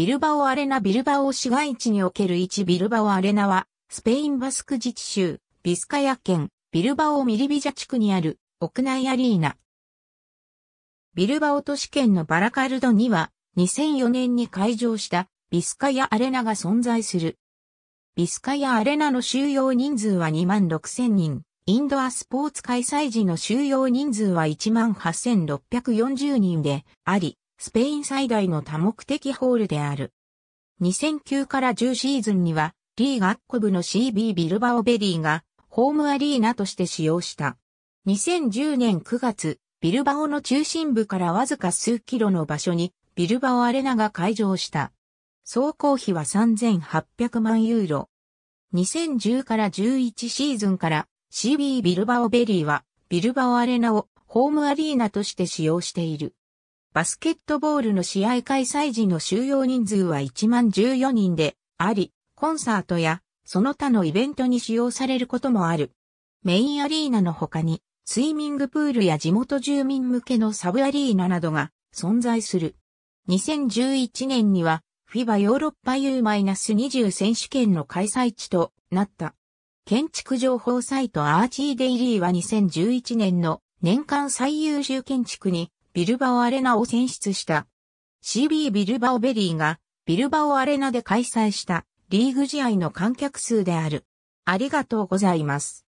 ビルバオアレナビルバオ市街地における1ビルバオアレナは、スペインバスク自治州、ビスカヤ県、ビルバオミリビジャ地区にある屋内アリーナ。ビルバオ都市圏のバラカルドには、2004年に開場したビスカヤアレナが存在する。ビスカヤアレナの収容人数は2万6000人。インドアスポーツ開催時の収容人数は18,640人であり、スペイン最大の多目的ホールである。2009から10シーズンには、リーガッコ部の CB ビルバオベリーが、ホームアリーナとして使用した。2010年9月、ビルバオの中心部からわずか数キロの場所に、ビルバオアレナが開場した。総工費は3800万ユーロ。2010から11シーズンから CB ビルバオベリーはビルバオアレナをホームアリーナとして使用している。バスケットボールの試合開催時の収容人数は1万14人であり、コンサートやその他のイベントに使用されることもある。メインアリーナの他に、スイミングプールや地元住民向けのサブアリーナなどが存在する。2011年には、FIBA ヨーロッパ U-20 選手権の開催地となった。建築情報サイトアーチーデイリーは2011年の年間最優秀建築にビルバオアレナを選出した。CB ビルバオベリーがビルバオアレナで開催したリーグ試合の観客数である。ありがとうございます。